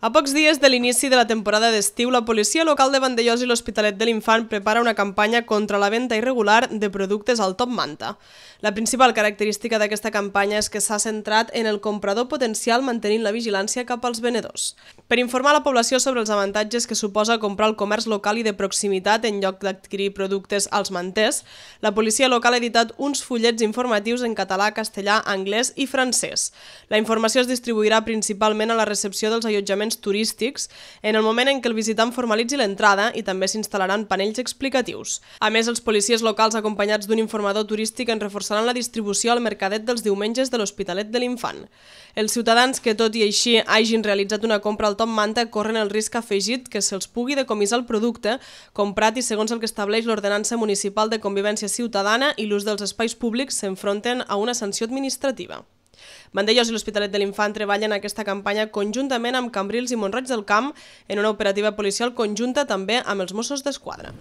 A pocs dies de l'inici de la temporada d'estiu, la policia local de Vandellós i l'Hospitalet de l'Infant prepara una campanya contra la venda irregular de productes al top manta. La principal característica d'aquesta campanya és que s'ha centrat en el comprador potencial mantenint la vigilància cap als venedors. Per informar la població sobre els avantatges que suposa comprar el comerç local i de proximitat en lloc d'adquirir productes als manters, la policia local ha editat uns fullets informatius en català, castellà, anglès i francès. La informació es distribuirà principalment a la recepció dels allotjaments establiments turístics en el moment en què el visitant formalitzi l'entrada i també s'instal·laran panells explicatius. A més, els policies locals acompanyats d'un informador turístic en reforçaran la distribució al mercadet dels diumenges de l'Hospitalet de l'Infant. Els ciutadans que, tot i així, hagin realitzat una compra al Top Manta corren el risc afegit que se'ls pugui decomissar el producte comprat i segons el que estableix l'Ordenança Municipal de Convivència Ciutadana i l'ús dels espais públics s'enfronten a una sanció administrativa. Mandellos i l'Hospitalet de l'Infant treballen aquesta campanya conjuntament amb Cambrils i Montroig del Camp en una operativa policial conjunta també amb els Mossos d'Esquadra.